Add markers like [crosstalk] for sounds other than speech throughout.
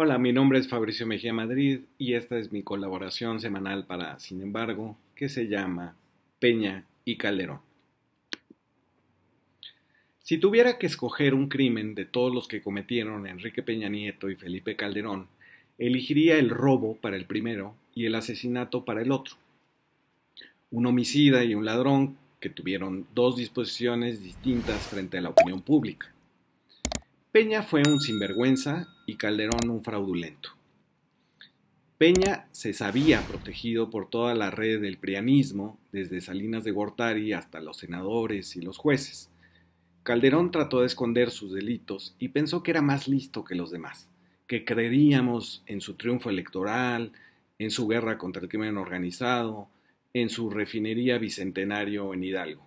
Hola, mi nombre es Fabricio Mejía Madrid y esta es mi colaboración semanal para Sin embargo, que se llama Peña y Calderón. Si tuviera que escoger un crimen de todos los que cometieron Enrique Peña Nieto y Felipe Calderón, elegiría el robo para el primero y el asesinato para el otro. Un homicida y un ladrón que tuvieron dos disposiciones distintas frente a la opinión pública Peña fue un sinvergüenza y Calderón un fraudulento. Peña se sabía protegido por toda la red del prianismo, desde Salinas de Gortari hasta los senadores y los jueces. Calderón trató de esconder sus delitos y pensó que era más listo que los demás, que creeríamos en su triunfo electoral, en su guerra contra el crimen organizado, en su refinería bicentenario en Hidalgo.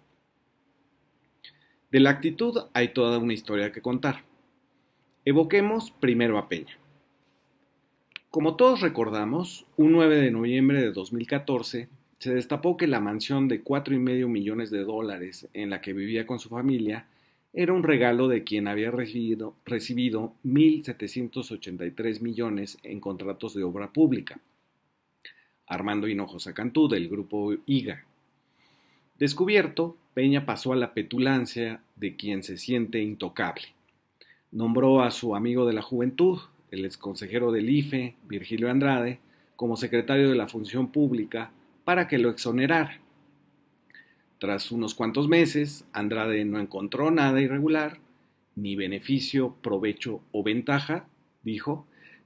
De la actitud hay toda una historia que contar. Evoquemos primero a Peña. Como todos recordamos, un 9 de noviembre de 2014 se destapó que la mansión de 4,5 millones de dólares en la que vivía con su familia era un regalo de quien había recibido, 1.783 millones en contratos de obra pública, Armando Hinojo Cantú del grupo IGA. Descubierto, Peña pasó a la petulancia de quien se siente intocable nombró a su amigo de la juventud, el exconsejero del IFE, Virgilio Andrade, como secretario de la Función Pública para que lo exonerara. Tras unos cuantos meses, Andrade no encontró nada irregular, ni beneficio, provecho o ventaja, dijo,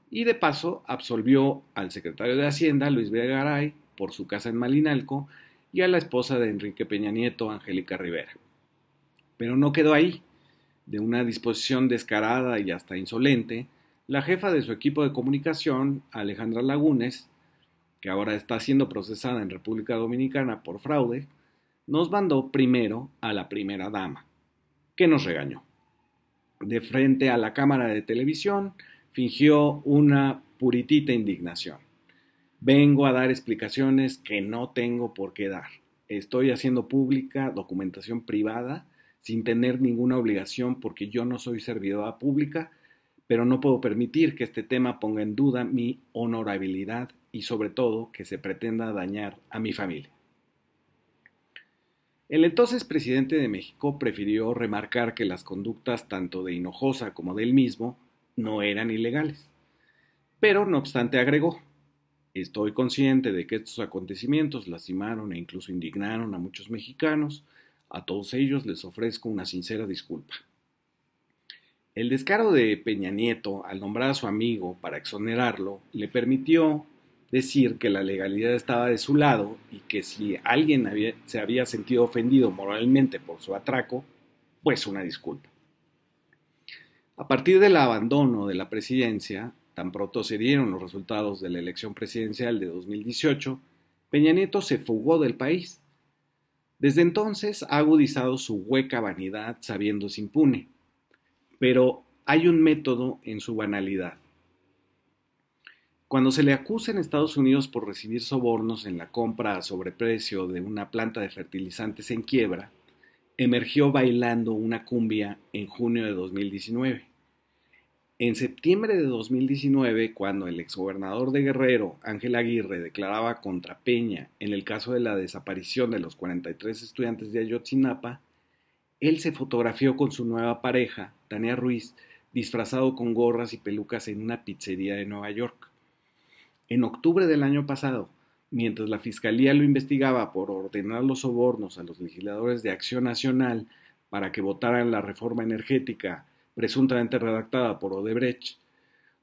y de paso absolvió al secretario de Hacienda, Luis Garay, por su casa en Malinalco y a la esposa de Enrique Peña Nieto, Angélica Rivera. Pero no quedó ahí de una disposición descarada y hasta insolente, la jefa de su equipo de comunicación, Alejandra Lagunes, que ahora está siendo procesada en República Dominicana por fraude, nos mandó primero a la primera dama, que nos regañó. De frente a la cámara de televisión, fingió una puritita indignación. Vengo a dar explicaciones que no tengo por qué dar. Estoy haciendo pública documentación privada sin tener ninguna obligación porque yo no soy servidora pública, pero no puedo permitir que este tema ponga en duda mi honorabilidad y sobre todo que se pretenda dañar a mi familia. El entonces presidente de México prefirió remarcar que las conductas tanto de Hinojosa como del mismo no eran ilegales. Pero no obstante agregó, estoy consciente de que estos acontecimientos lastimaron e incluso indignaron a muchos mexicanos, a todos ellos les ofrezco una sincera disculpa. El descaro de Peña Nieto al nombrar a su amigo para exonerarlo le permitió decir que la legalidad estaba de su lado y que si alguien se había sentido ofendido moralmente por su atraco, pues una disculpa. A partir del abandono de la presidencia, tan pronto se dieron los resultados de la elección presidencial de 2018, Peña Nieto se fugó del país desde entonces ha agudizado su hueca vanidad sabiéndose impune, pero hay un método en su banalidad. Cuando se le acusa en Estados Unidos por recibir sobornos en la compra a sobreprecio de una planta de fertilizantes en quiebra, emergió bailando una cumbia en junio de 2019. En septiembre de 2019, cuando el exgobernador de Guerrero, Ángel Aguirre, declaraba contra Peña en el caso de la desaparición de los 43 estudiantes de Ayotzinapa, él se fotografió con su nueva pareja, Tania Ruiz, disfrazado con gorras y pelucas en una pizzería de Nueva York. En octubre del año pasado, mientras la Fiscalía lo investigaba por ordenar los sobornos a los legisladores de Acción Nacional para que votaran la reforma energética presuntamente redactada por Odebrecht,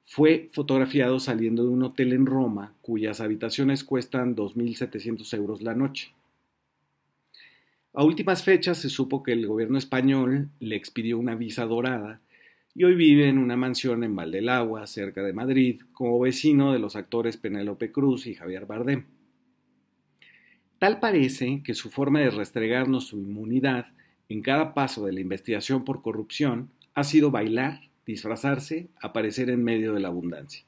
fue fotografiado saliendo de un hotel en Roma cuyas habitaciones cuestan 2.700 euros la noche. A últimas fechas se supo que el gobierno español le expidió una visa dorada y hoy vive en una mansión en Valdelagua, cerca de Madrid, como vecino de los actores Penélope Cruz y Javier Bardem. Tal parece que su forma de restregarnos su inmunidad en cada paso de la investigación por corrupción ha sido bailar, disfrazarse, aparecer en medio de la abundancia.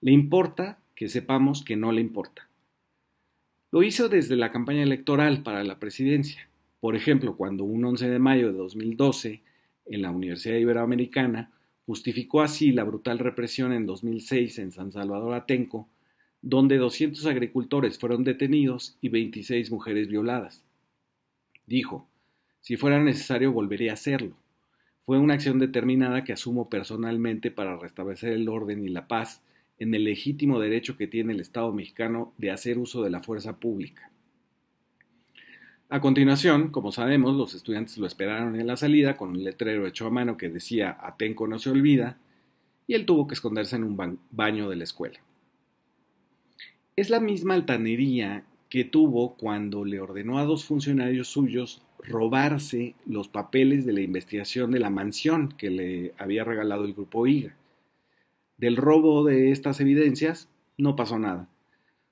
Le importa que sepamos que no le importa. Lo hizo desde la campaña electoral para la presidencia. Por ejemplo, cuando un 11 de mayo de 2012, en la Universidad Iberoamericana, justificó así la brutal represión en 2006 en San Salvador Atenco, donde 200 agricultores fueron detenidos y 26 mujeres violadas. Dijo, si fuera necesario volveré a hacerlo fue una acción determinada que asumo personalmente para restablecer el orden y la paz en el legítimo derecho que tiene el Estado mexicano de hacer uso de la fuerza pública. A continuación, como sabemos, los estudiantes lo esperaron en la salida con un letrero hecho a mano que decía Atenco no se olvida, y él tuvo que esconderse en un baño de la escuela. Es la misma altanería que tuvo cuando le ordenó a dos funcionarios suyos robarse los papeles de la investigación de la mansión que le había regalado el grupo IGA. Del robo de estas evidencias no pasó nada.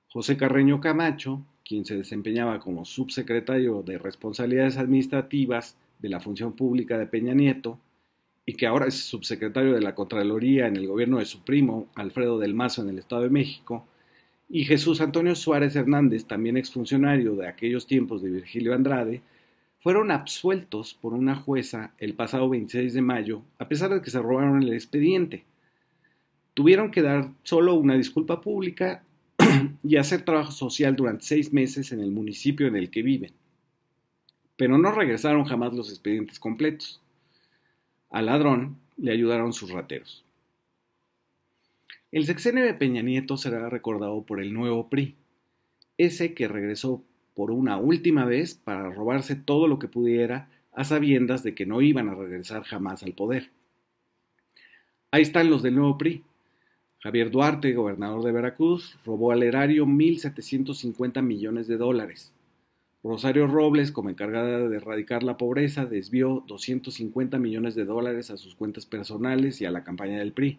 José Carreño Camacho, quien se desempeñaba como subsecretario de Responsabilidades Administrativas de la Función Pública de Peña Nieto, y que ahora es subsecretario de la Contraloría en el gobierno de su primo, Alfredo del Mazo, en el Estado de México, y Jesús Antonio Suárez Hernández, también exfuncionario de aquellos tiempos de Virgilio Andrade, fueron absueltos por una jueza el pasado 26 de mayo, a pesar de que se robaron el expediente. Tuvieron que dar solo una disculpa pública [clears throat] y hacer trabajo social durante seis meses en el municipio en el que viven. Pero no regresaron jamás los expedientes completos. Al ladrón le ayudaron sus rateros. El sexenio de Peña Nieto será recordado por el nuevo PRI, ese que regresó por una última vez para robarse todo lo que pudiera a sabiendas de que no iban a regresar jamás al poder. Ahí están los del nuevo PRI. Javier Duarte, gobernador de Veracruz, robó al erario 1.750 millones de dólares. Rosario Robles, como encargada de erradicar la pobreza, desvió 250 millones de dólares a sus cuentas personales y a la campaña del PRI.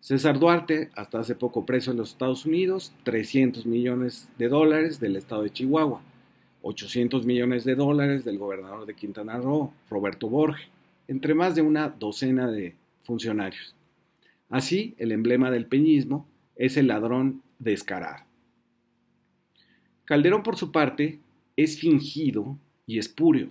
César Duarte, hasta hace poco preso en los Estados Unidos, 300 millones de dólares del estado de Chihuahua, 800 millones de dólares del gobernador de Quintana Roo, Roberto Borge, entre más de una docena de funcionarios. Así, el emblema del peñismo es el ladrón descarado. Calderón, por su parte, es fingido y espurio.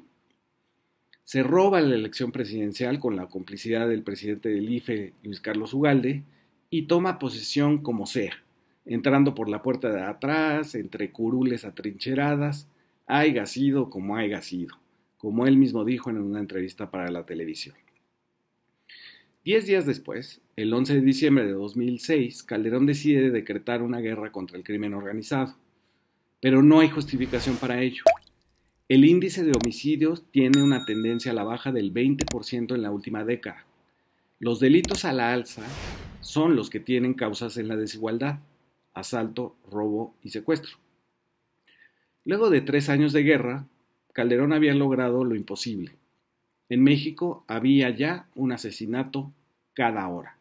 Se roba la elección presidencial con la complicidad del presidente del IFE, Luis Carlos Ugalde, y toma posesión como sea, entrando por la puerta de atrás, entre curules atrincheradas, haya sido como haya sido, como él mismo dijo en una entrevista para la televisión. Diez días después, el 11 de diciembre de 2006, Calderón decide decretar una guerra contra el crimen organizado, pero no hay justificación para ello. El índice de homicidios tiene una tendencia a la baja del 20% en la última década, los delitos a la alza son los que tienen causas en la desigualdad, asalto, robo y secuestro. Luego de tres años de guerra, Calderón había logrado lo imposible. En México había ya un asesinato cada hora.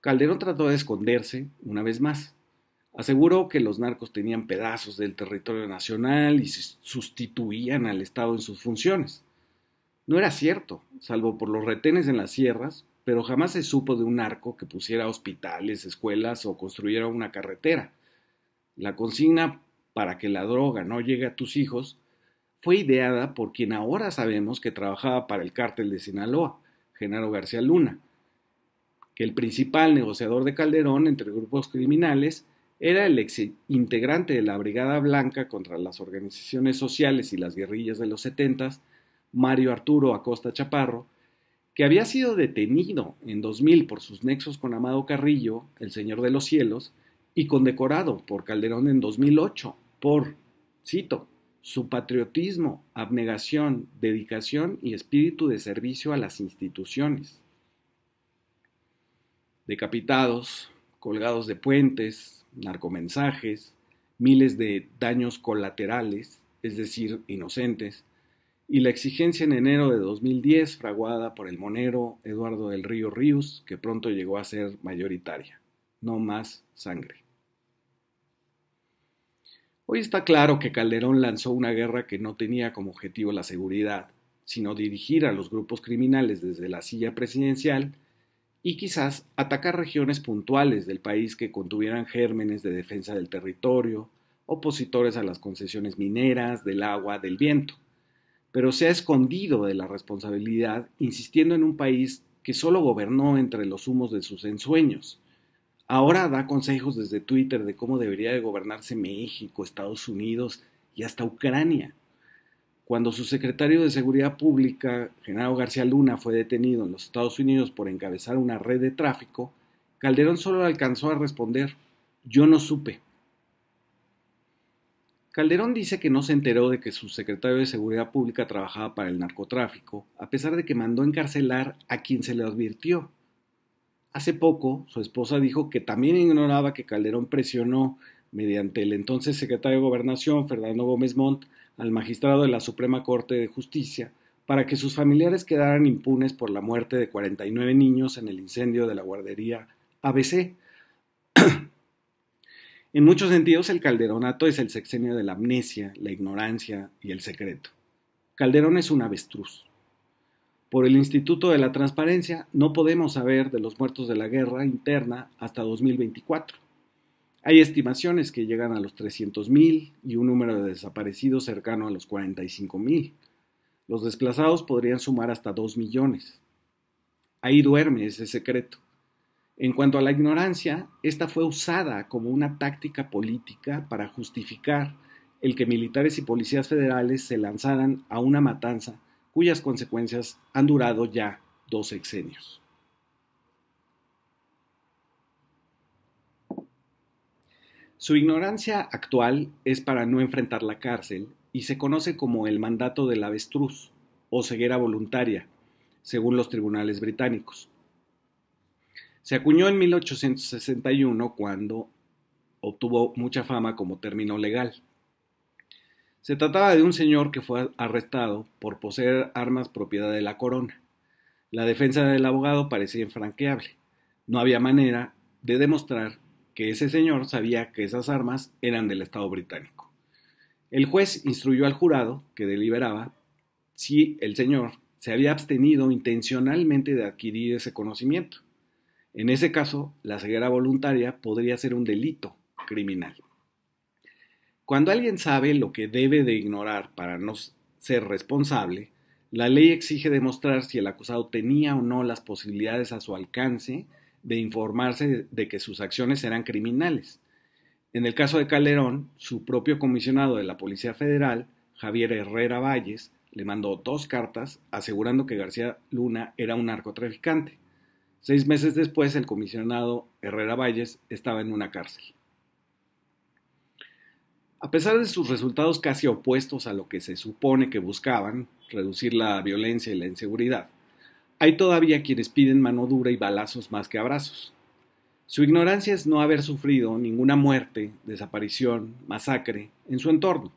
Calderón trató de esconderse una vez más. Aseguró que los narcos tenían pedazos del territorio nacional y sustituían al Estado en sus funciones. No era cierto, salvo por los retenes en las sierras pero jamás se supo de un arco que pusiera hospitales, escuelas o construyera una carretera. La consigna para que la droga no llegue a tus hijos fue ideada por quien ahora sabemos que trabajaba para el cártel de Sinaloa, Genaro García Luna, que el principal negociador de Calderón entre grupos criminales era el ex integrante de la Brigada Blanca contra las organizaciones sociales y las guerrillas de los setentas, Mario Arturo Acosta Chaparro, que había sido detenido en 2000 por sus nexos con Amado Carrillo, el Señor de los Cielos, y condecorado por Calderón en 2008 por, cito, su patriotismo, abnegación, dedicación y espíritu de servicio a las instituciones. Decapitados, colgados de puentes, narcomensajes, miles de daños colaterales, es decir, inocentes, y la exigencia en enero de 2010 fraguada por el monero Eduardo del Río Ríos, que pronto llegó a ser mayoritaria. No más sangre. Hoy está claro que Calderón lanzó una guerra que no tenía como objetivo la seguridad, sino dirigir a los grupos criminales desde la silla presidencial y quizás atacar regiones puntuales del país que contuvieran gérmenes de defensa del territorio, opositores a las concesiones mineras, del agua, del viento pero se ha escondido de la responsabilidad insistiendo en un país que solo gobernó entre los humos de sus ensueños. Ahora da consejos desde Twitter de cómo debería de gobernarse México, Estados Unidos y hasta Ucrania. Cuando su secretario de Seguridad Pública, Genaro García Luna, fue detenido en los Estados Unidos por encabezar una red de tráfico, Calderón solo alcanzó a responder, yo no supe. Calderón dice que no se enteró de que su secretario de Seguridad Pública trabajaba para el narcotráfico, a pesar de que mandó encarcelar a quien se le advirtió. Hace poco, su esposa dijo que también ignoraba que Calderón presionó, mediante el entonces secretario de Gobernación, Fernando Gómez Montt, al magistrado de la Suprema Corte de Justicia, para que sus familiares quedaran impunes por la muerte de 49 niños en el incendio de la guardería ABC. En muchos sentidos, el calderonato es el sexenio de la amnesia, la ignorancia y el secreto. Calderón es un avestruz. Por el Instituto de la Transparencia no podemos saber de los muertos de la guerra interna hasta 2024. Hay estimaciones que llegan a los 300.000 y un número de desaparecidos cercano a los 45.000. Los desplazados podrían sumar hasta 2 millones. Ahí duerme ese secreto. En cuanto a la ignorancia, esta fue usada como una táctica política para justificar el que militares y policías federales se lanzaran a una matanza cuyas consecuencias han durado ya dos sexenios. Su ignorancia actual es para no enfrentar la cárcel y se conoce como el mandato del avestruz o ceguera voluntaria, según los tribunales británicos. Se acuñó en 1861 cuando obtuvo mucha fama como término legal. Se trataba de un señor que fue arrestado por poseer armas propiedad de la corona. La defensa del abogado parecía infranqueable. No había manera de demostrar que ese señor sabía que esas armas eran del Estado británico. El juez instruyó al jurado, que deliberaba, si el señor se había abstenido intencionalmente de adquirir ese conocimiento. En ese caso, la ceguera voluntaria podría ser un delito criminal. Cuando alguien sabe lo que debe de ignorar para no ser responsable, la ley exige demostrar si el acusado tenía o no las posibilidades a su alcance de informarse de que sus acciones eran criminales. En el caso de Calderón, su propio comisionado de la Policía Federal, Javier Herrera Valles, le mandó dos cartas asegurando que García Luna era un narcotraficante. Seis meses después, el comisionado Herrera Valles estaba en una cárcel. A pesar de sus resultados casi opuestos a lo que se supone que buscaban, reducir la violencia y la inseguridad, hay todavía quienes piden mano dura y balazos más que abrazos. Su ignorancia es no haber sufrido ninguna muerte, desaparición, masacre en su entorno.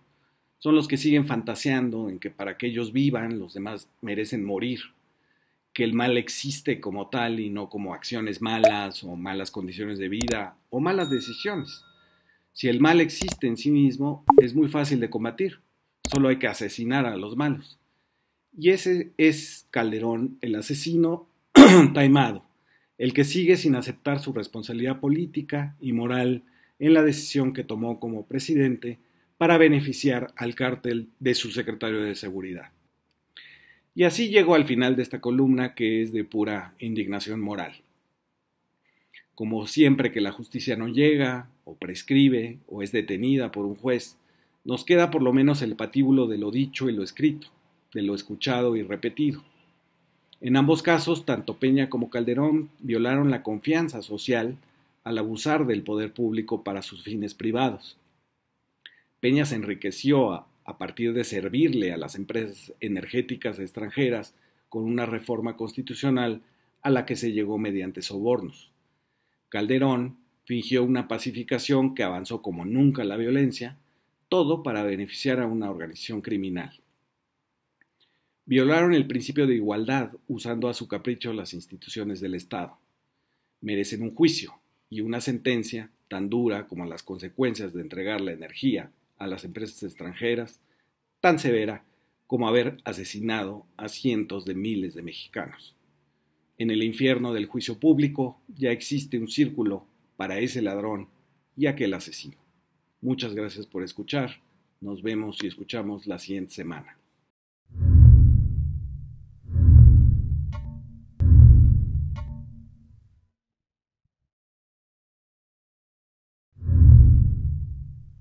Son los que siguen fantaseando en que para que ellos vivan los demás merecen morir que el mal existe como tal y no como acciones malas o malas condiciones de vida o malas decisiones. Si el mal existe en sí mismo, es muy fácil de combatir, solo hay que asesinar a los malos. Y ese es Calderón, el asesino [clears throat] taimado, el que sigue sin aceptar su responsabilidad política y moral en la decisión que tomó como presidente para beneficiar al cártel de su secretario de Seguridad. Y así llegó al final de esta columna que es de pura indignación moral. Como siempre que la justicia no llega, o prescribe, o es detenida por un juez, nos queda por lo menos el patíbulo de lo dicho y lo escrito, de lo escuchado y repetido. En ambos casos, tanto Peña como Calderón violaron la confianza social al abusar del poder público para sus fines privados. Peña se enriqueció a partir de servirle a las empresas energéticas extranjeras con una reforma constitucional a la que se llegó mediante sobornos. Calderón fingió una pacificación que avanzó como nunca la violencia, todo para beneficiar a una organización criminal. Violaron el principio de igualdad usando a su capricho las instituciones del Estado. Merecen un juicio y una sentencia tan dura como las consecuencias de entregar la energía a las empresas extranjeras, tan severa como haber asesinado a cientos de miles de mexicanos. En el infierno del juicio público ya existe un círculo para ese ladrón y aquel asesino. Muchas gracias por escuchar. Nos vemos y escuchamos la siguiente semana.